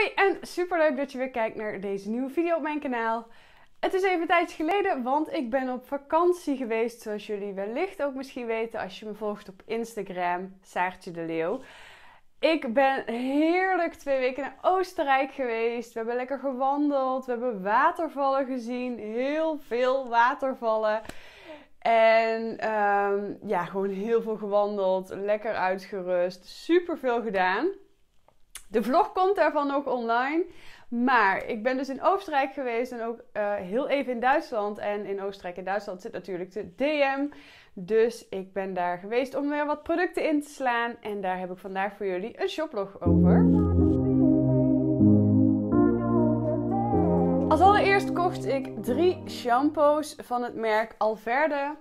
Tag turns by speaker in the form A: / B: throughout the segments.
A: Hoi en super leuk dat je weer kijkt naar deze nieuwe video op mijn kanaal. Het is even een tijdje geleden, want ik ben op vakantie geweest, zoals jullie wellicht ook misschien weten als je me volgt op Instagram, Saartje de Leeuw. Ik ben heerlijk twee weken naar Oostenrijk geweest. We hebben lekker gewandeld, we hebben watervallen gezien, heel veel watervallen. En ehm, ja, gewoon heel veel gewandeld, lekker uitgerust, super veel gedaan. De vlog komt daarvan nog online. Maar ik ben dus in Oostenrijk geweest en ook eh, heel even in Duitsland. En in Oostenrijk en Duitsland zit natuurlijk de DM. Dus ik ben daar geweest om weer wat producten in te slaan. En daar heb ik vandaag voor jullie een shoplog over. Als allereerst kocht ik drie shampoos van het merk Alverde.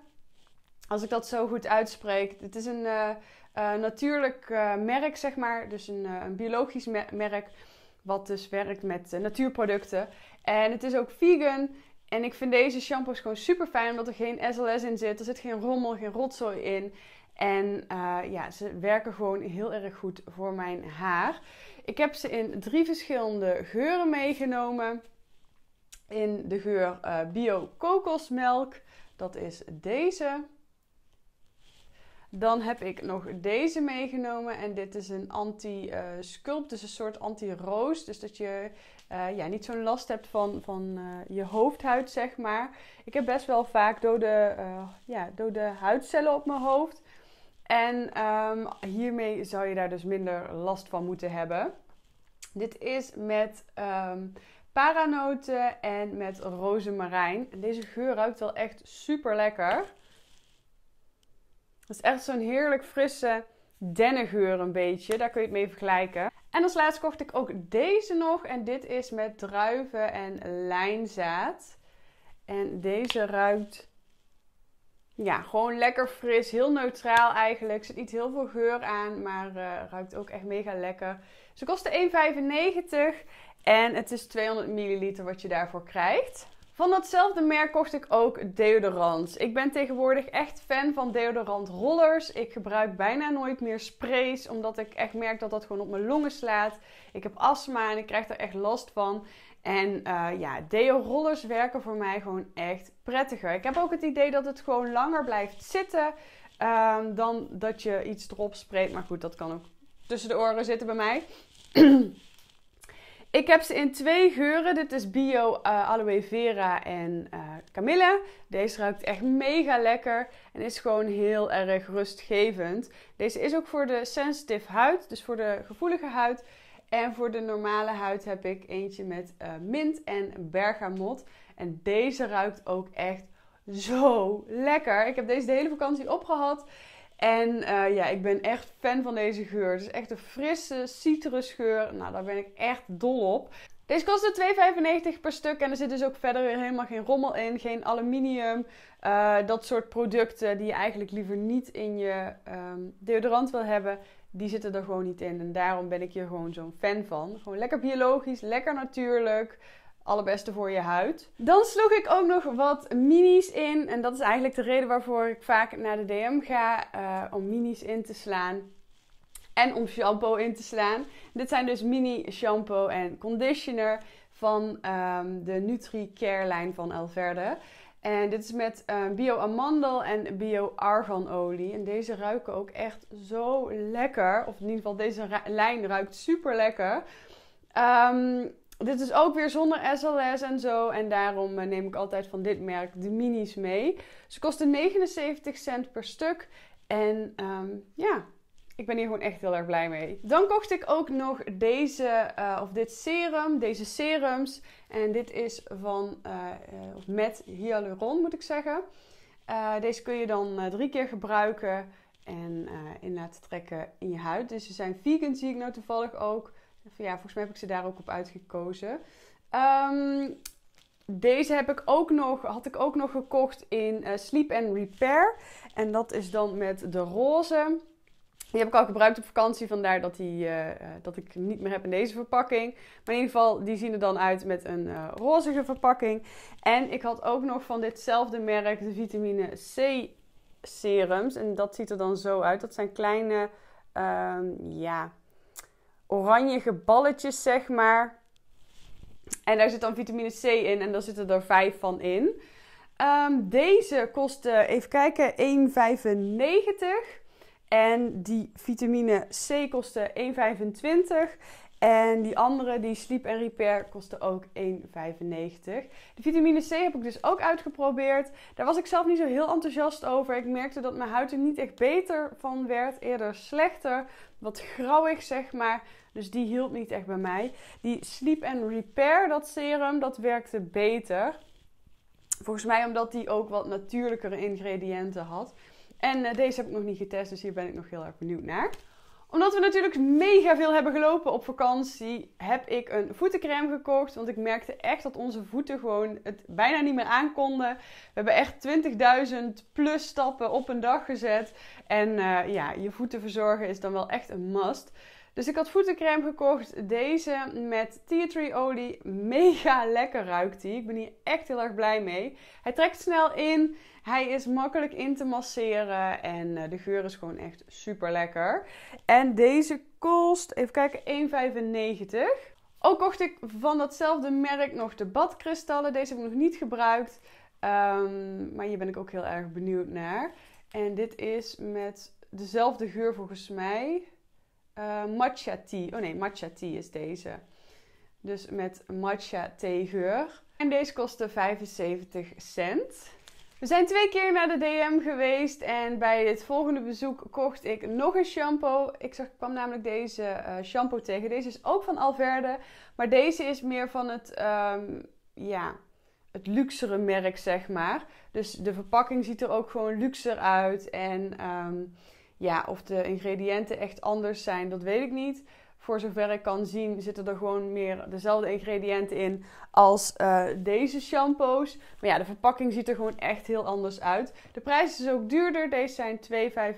A: Als ik dat zo goed uitspreek. Het is een... Eh, uh, natuurlijk eh, merk, zeg maar. Dus een, eh, een biologisch merk. Wat dus werkt met natuurproducten. En het is ook vegan. En ik vind deze shampoos gewoon super fijn. Omdat er geen SLS in zit. Er zit geen rommel, geen rotzooi in. En ja, ze werken gewoon heel erg goed voor mijn haar. Ik heb ze in drie verschillende geuren meegenomen. In de geur bio kokosmelk. Dat is deze. Dan heb ik nog deze meegenomen. En dit is een anti-sculpt, dus een soort anti-roos. Dus dat je eh, ja, niet zo'n last hebt van, van eh, je hoofdhuid, zeg maar. Ik heb best wel vaak dode, eh, ja, dode huidcellen op mijn hoofd. En ehm, hiermee zou je daar dus minder last van moeten hebben. Dit is met um, paranoten en met rozemarijn. Deze geur ruikt wel echt super lekker. Dat is echt zo'n heerlijk frisse dennengeur een beetje. Daar kun je het mee vergelijken. En als laatste kocht ik ook deze nog. En dit is met druiven en lijnzaad. En deze ruikt... Ja, gewoon lekker fris. Heel neutraal eigenlijk. Er zit niet heel veel geur aan, maar uh, ruikt ook echt mega lekker. Ze kostte 1,95 en het is 200 milliliter wat je daarvoor krijgt. Van datzelfde merk kocht ik ook deodorant. Ik ben tegenwoordig echt fan van deodorant rollers. Ik gebruik bijna nooit meer sprays, omdat ik echt merk dat dat gewoon op mijn longen slaat. Ik heb astma en ik krijg er echt last van. En eh, ja, deodorant rollers werken voor mij gewoon echt prettiger. Ik heb ook het idee dat het gewoon langer blijft zitten ehm, dan dat je iets erop spreekt. Maar goed, dat kan ook tussen de oren zitten bij mij. Ik heb ze in twee geuren. Dit is bio eh, aloe vera en uh, kamille. Deze ruikt echt mega lekker en is gewoon heel erg rustgevend. Deze is ook voor de sensitive huid, dus voor de gevoelige huid. En voor de normale huid heb ik eentje met eh, mint en bergamot. En deze ruikt ook echt zo lekker. Ik heb deze de hele vakantie opgehad. En eh, ja, ik ben echt fan van deze geur. Het is echt een frisse citrusgeur. Nou, daar ben ik echt dol op. Deze kostte 2,95 per stuk en er zit dus ook verder helemaal geen rommel in, geen aluminium. Eh, dat soort producten die je eigenlijk liever niet in je ehm, deodorant wil hebben, die zitten er gewoon niet in. En daarom ben ik hier gewoon zo'n fan van. Gewoon lekker biologisch, lekker natuurlijk allerbeste voor je huid. Dan sloeg ik ook nog wat minis in. En dat is eigenlijk de reden waarvoor ik vaak naar de DM ga. Eh, om minis in te slaan. En om shampoo in te slaan. Dit zijn dus mini shampoo en conditioner van ehm, de Nutri-Care lijn van Elverde. En dit is met ehm, bio-amandel en bio-arganolie. En deze ruiken ook echt zo lekker. Of in ieder geval, deze lijn ruikt super lekker. Ehm, dit is ook weer zonder SLS en zo. En daarom eh, neem ik altijd van dit merk de minis mee. Ze kosten 79 cent per stuk. En ehm, ja, ik ben hier gewoon echt heel erg blij mee. Dan kocht ik ook nog deze, eh, of dit serum, deze serums. En dit is van, eh, met hyaluron moet ik zeggen. deze kun je dan drie keer gebruiken en in laten trekken in je huid. Dus ze zijn vegan, zie ik nou toevallig ook. Ja, volgens mij heb ik ze daar ook op uitgekozen. Ehm, deze heb ik ook nog, had ik ook nog gekocht in eh, Sleep and Repair. En dat is dan met de roze. Die heb ik al gebruikt op vakantie, vandaar dat, die, eh, eh, dat ik niet meer heb in deze verpakking. Maar in ieder geval, die zien er dan uit met een uh, rozige verpakking. En ik had ook nog van ditzelfde merk de vitamine C serums. En dat ziet er dan zo uit. Dat zijn kleine, ehm, ja, oranje balletjes, zeg maar. En daar zit dan vitamine C in en daar zitten er vijf van in. Ehm, deze kostte, even kijken, 1,95. En die vitamine C kostte 1,25. En die andere, die Sleep and Repair, kostte ook 1,95. De vitamine C heb ik dus ook uitgeprobeerd. Daar was ik zelf niet zo heel enthousiast over. Ik merkte dat mijn huid er niet echt beter van werd, eerder slechter. Wat grauwig, zeg maar. Dus die hielp niet echt bij mij. Die Sleep and Repair, dat serum, dat werkte beter. Volgens mij omdat die ook wat natuurlijkere ingrediënten had. En eh, deze heb ik nog niet getest, dus hier ben ik nog heel erg benieuwd naar omdat we natuurlijk mega veel hebben gelopen op vakantie, heb ik een voetencreme gekocht. Want ik merkte echt dat onze voeten gewoon het bijna niet meer aankonden. We hebben echt 20.000 plus stappen op een dag gezet. En eh, ja, je voeten verzorgen is dan wel echt een must. Dus ik had voetencrème gekocht. Deze met tea tree olie. Mega lekker ruikt die. Ik ben hier echt heel erg blij mee. Hij trekt snel in. Hij is makkelijk in te masseren. En eh, de geur is gewoon echt super lekker. En deze kost, even kijken, 1,95. Ook kocht ik van datzelfde merk nog de badkristallen. Deze heb ik nog niet gebruikt. Ehm, maar hier ben ik ook heel erg benieuwd naar. En dit is met dezelfde geur volgens mij uh, matcha tea. Oh nee, matcha tea is deze. Dus met matcha geur. En deze kostte 75 cent. We zijn twee keer naar de DM geweest en bij het volgende bezoek kocht ik nog een shampoo. Ik, zag, kwam namelijk deze eh, shampoo tegen. Deze is ook van Alverde, maar deze is meer van het, ehm, ja, het luxere merk, zeg maar. Dus de verpakking ziet er ook gewoon luxer uit en... Ehm, ja, of de ingrediënten echt anders zijn, dat weet ik niet. Voor zover ik kan zien, zitten er gewoon meer dezelfde ingrediënten in als eh, deze shampoos. Maar ja, de verpakking ziet er gewoon echt heel anders uit. De prijs is ook duurder. Deze zijn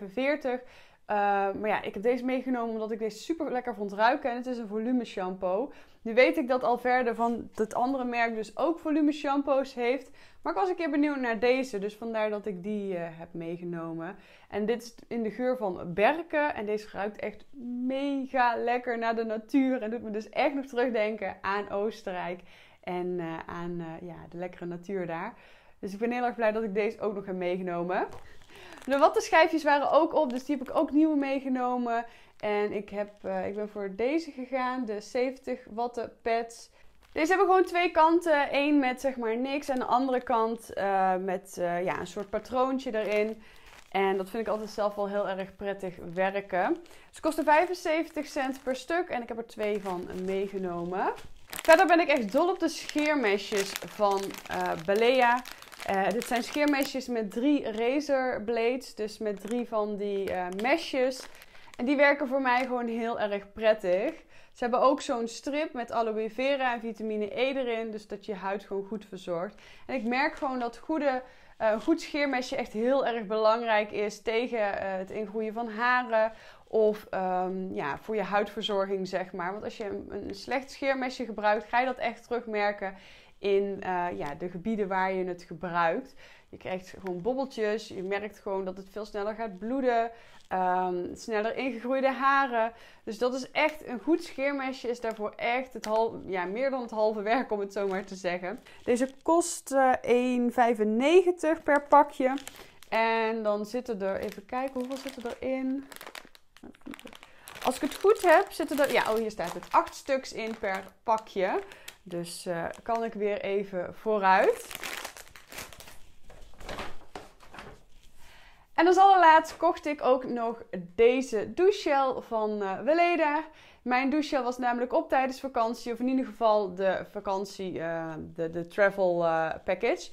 A: 2,45. Eh, maar ja, ik heb deze meegenomen omdat ik deze super lekker vond ruiken. En het is een volume shampoo. Nu weet ik dat al verder van het andere merk dus ook volume shampoos heeft. Maar ik was een keer benieuwd naar deze. Dus vandaar dat ik die eh, heb meegenomen. En dit is in de geur van berken. En deze ruikt echt mega lekker naar de natuur. En doet me dus echt nog terugdenken aan Oostenrijk. En eh, aan ja, de lekkere natuur daar. Dus ik ben heel erg blij dat ik deze ook nog heb meegenomen. De wattenschijfjes waren ook op, dus die heb ik ook nieuwe meegenomen. En ik, heb, eh, ik ben voor deze gegaan, de 70 watten pads. Deze hebben gewoon twee kanten. Eén met zeg maar niks en de andere kant eh, met eh, ja, een soort patroontje erin. En dat vind ik altijd zelf wel heel erg prettig werken. Ze kosten 75 cent per stuk en ik heb er twee van meegenomen. Verder ben ik echt dol op de scheermesjes van Balea. Eh, dit zijn scheermesjes met drie razor blades, dus met drie van die eh, mesjes. En die werken voor mij gewoon heel erg prettig. Ze hebben ook zo'n strip met aloe vera en vitamine E erin, dus dat je huid gewoon goed verzorgt. En ik merk gewoon dat goede, eh, goed scheermesje echt heel erg belangrijk is tegen het ingroeien van haren of ehm, ja, voor je huidverzorging, zeg maar. Want als je een, een slecht scheermesje gebruikt, ga je dat echt terugmerken in eh, ja, de gebieden waar je het gebruikt. Je krijgt gewoon bobbeltjes. Je merkt gewoon dat het veel sneller gaat bloeden. Ehm, sneller ingegroeide haren. Dus dat is echt een goed scheermesje. Is daarvoor echt het hal ja, meer dan het halve werk, om het zo maar te zeggen. Deze kost 1,95 eh, per pakje. En dan zitten er, even kijken, hoeveel zitten erin? Als ik het goed heb, zitten er, ja, oh hier staat het, acht stuks in per pakje. Dus eh, kan ik weer even vooruit. En als allerlaatst kocht ik ook nog deze douchegel van uh, Weleda. Mijn douchegel was namelijk op tijdens vakantie, of in ieder geval de vakantie, uh, de, de travel package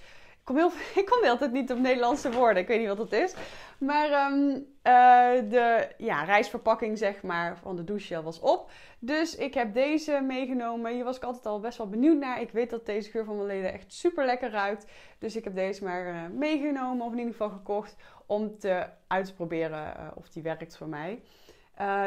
A: kom heel, ik kom altijd niet op Nederlandse woorden. Ik weet niet wat dat is. Maar ehm, eh, de ja, reisverpakking zeg maar, van de douchegel was op. Dus ik heb deze meegenomen. Hier was ik altijd al best wel benieuwd naar. Ik weet dat deze geur van mijn leden echt super lekker ruikt. Dus ik heb deze maar eh, meegenomen, of in ieder geval gekocht, om te uit te proberen eh, of die werkt voor mij.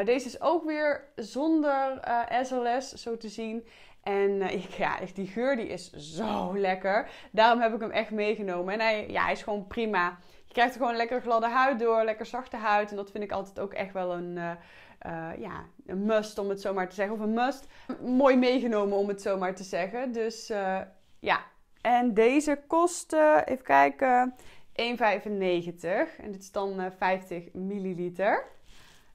A: deze is ook weer zonder SLS, zo te zien. En eh, ja, die geur die is zo lekker. Daarom heb ik hem echt meegenomen. En hij, ja, hij is gewoon prima. Je krijgt er gewoon lekker gladde huid door, lekker zachte huid. En dat vind ik altijd ook echt wel een, eh, eh, ja, een must, om het zo maar te zeggen. Of een must. Mooi meegenomen, om het zo maar te zeggen. Dus ja. En deze kost, even kijken, 1,95. En dit is dan 50 milliliter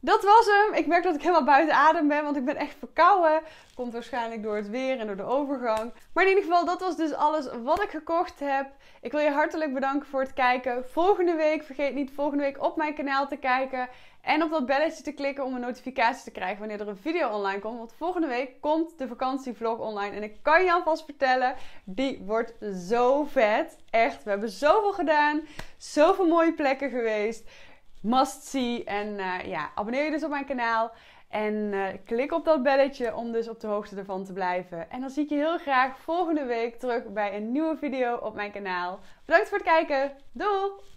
A: dat was hem. Ik merk dat ik helemaal buiten adem ben, want ik ben echt verkouden. Komt waarschijnlijk door het weer en door de overgang. Maar in ieder geval, dat was dus alles wat ik gekocht heb. Ik wil je hartelijk bedanken voor het kijken. Volgende week, vergeet niet volgende week op mijn kanaal te kijken. En op dat belletje te klikken om een notificatie te krijgen wanneer er een video online komt. Want volgende week komt de vakantievlog online. En ik kan je alvast vertellen, die wordt zo vet. Echt, we hebben zoveel gedaan. Zoveel mooie plekken geweest must-see. En eh, ja, abonneer je dus op mijn kanaal. En eh, klik op dat belletje om dus op de hoogte ervan te blijven. En dan zie ik je heel graag volgende week terug bij een nieuwe video op mijn kanaal. Bedankt voor het kijken. Doei!